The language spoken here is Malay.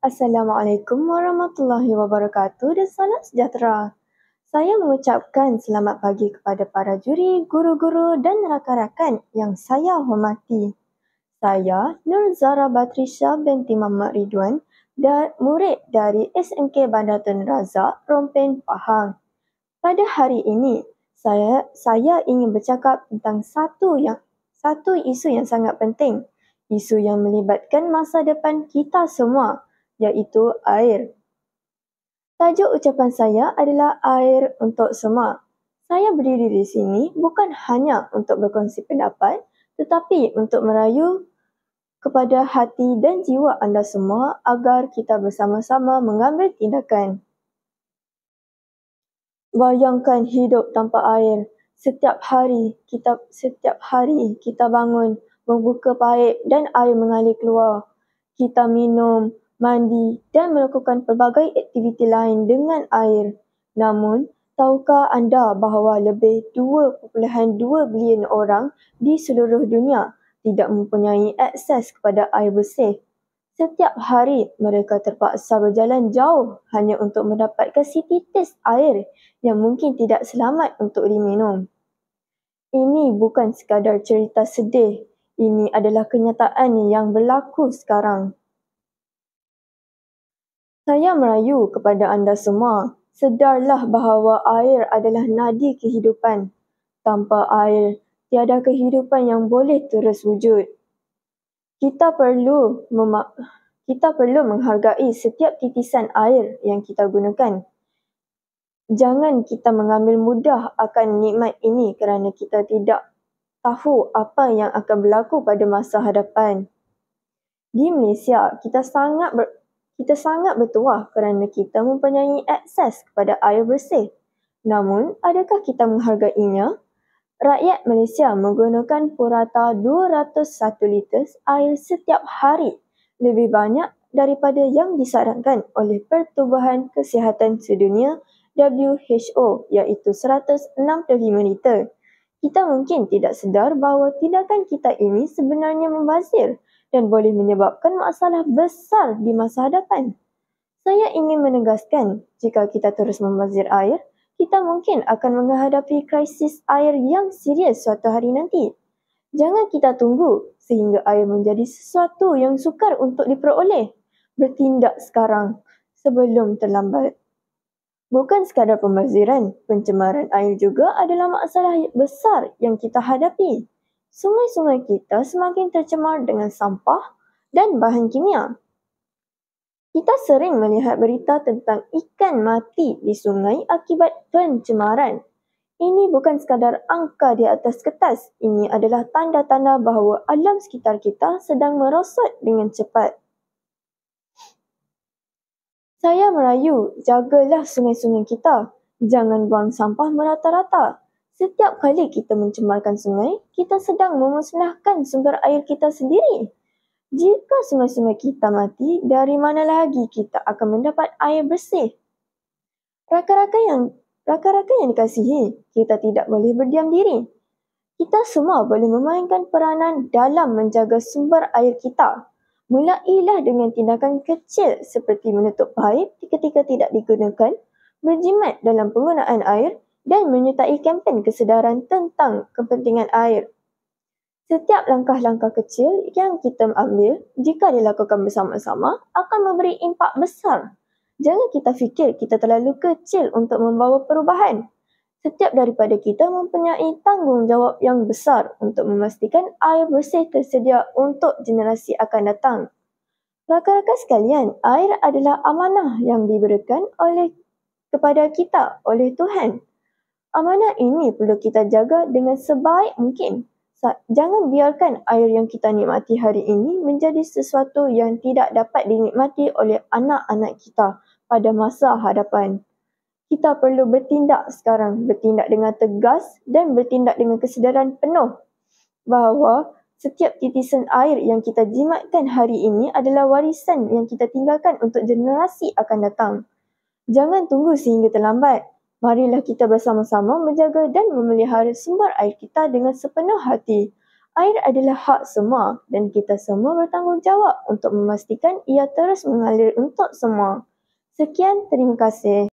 Assalamualaikum warahmatullahi wabarakatuh dan salam sejahtera. Saya mengucapkan selamat pagi kepada para juri, guru-guru dan rakan-rakan yang saya hormati. Saya Nur Zara Batrisha binti Mamak Ridwan dan murid dari SMK Bandar Tun Razak, Rompin, Pahang. Pada hari ini, saya saya ingin bercakap tentang satu yang satu isu yang sangat penting. Isu yang melibatkan masa depan kita semua iaitu air. Tajuk ucapan saya adalah air untuk semua. Saya berdiri di sini bukan hanya untuk berkongsi pendapat tetapi untuk merayu kepada hati dan jiwa anda semua agar kita bersama-sama mengambil tindakan. Bayangkan hidup tanpa air. Setiap hari kita setiap hari kita bangun, membuka paip dan air mengalir keluar. Kita minum, mandi dan melakukan pelbagai aktiviti lain dengan air. Namun, tahukah anda bahawa lebih 2.2 bilion orang di seluruh dunia tidak mempunyai akses kepada air bersih? Setiap hari, mereka terpaksa berjalan jauh hanya untuk mendapatkan city air yang mungkin tidak selamat untuk diminum. Ini bukan sekadar cerita sedih. Ini adalah kenyataan yang berlaku sekarang. Saya merayu kepada anda semua, sedarlah bahawa air adalah nadi kehidupan. Tanpa air, tiada kehidupan yang boleh terus wujud. Kita perlu mema- kita perlu menghargai setiap titisan air yang kita gunakan. Jangan kita mengambil mudah akan nikmat ini kerana kita tidak tahu apa yang akan berlaku pada masa hadapan. Di Malaysia, kita sangat ber- kita sangat bertuah kerana kita mempunyai akses kepada air bersih. Namun, adakah kita menghargainya? Rakyat Malaysia menggunakan purata 201 liter air setiap hari, lebih banyak daripada yang disarankan oleh Pertubuhan Kesihatan Sedunia WHO iaitu 165 liter. Kita mungkin tidak sedar bahawa tindakan kita ini sebenarnya membazir dan boleh menyebabkan masalah besar di masa hadapan. Saya ingin menegaskan, jika kita terus membazir air, kita mungkin akan menghadapi krisis air yang serius suatu hari nanti. Jangan kita tunggu sehingga air menjadi sesuatu yang sukar untuk diperoleh. Bertindak sekarang sebelum terlambat. Bukan sekadar pembaziran, pencemaran air juga adalah masalah besar yang kita hadapi sungai-sungai kita semakin tercemar dengan sampah dan bahan kimia. Kita sering melihat berita tentang ikan mati di sungai akibat pencemaran. Ini bukan sekadar angka di atas kertas, ini adalah tanda-tanda bahawa alam sekitar kita sedang merosot dengan cepat. Saya merayu, jagalah sungai-sungai kita. Jangan buang sampah merata-rata. Setiap kali kita mencemarkan sungai, kita sedang memusnahkan sumber air kita sendiri. Jika sungai-sungai kita mati, dari mana lagi kita akan mendapat air bersih? Raka-raka yang raka-raka yang dikasihi, kita tidak boleh berdiam diri. Kita semua boleh memainkan peranan dalam menjaga sumber air kita. Mulailah dengan tindakan kecil seperti menutup paip ketika tidak digunakan, berjimat dalam penggunaan air, dan menyertai kempen kesedaran tentang kepentingan air. Setiap langkah-langkah kecil yang kita ambil jika dilakukan bersama-sama akan memberi impak besar. Jangan kita fikir kita terlalu kecil untuk membawa perubahan. Setiap daripada kita mempunyai tanggungjawab yang besar untuk memastikan air bersih tersedia untuk generasi akan datang. Rakan-rakan sekalian, air adalah amanah yang diberikan oleh kepada kita oleh Tuhan Amanah ini perlu kita jaga dengan sebaik mungkin. Jangan biarkan air yang kita nikmati hari ini menjadi sesuatu yang tidak dapat dinikmati oleh anak-anak kita pada masa hadapan. Kita perlu bertindak sekarang, bertindak dengan tegas dan bertindak dengan kesedaran penuh bahawa setiap titisan air yang kita jimatkan hari ini adalah warisan yang kita tinggalkan untuk generasi akan datang. Jangan tunggu sehingga terlambat. Marilah kita bersama-sama menjaga dan memelihara sumber air kita dengan sepenuh hati. Air adalah hak semua dan kita semua bertanggungjawab untuk memastikan ia terus mengalir untuk semua. Sekian, terima kasih.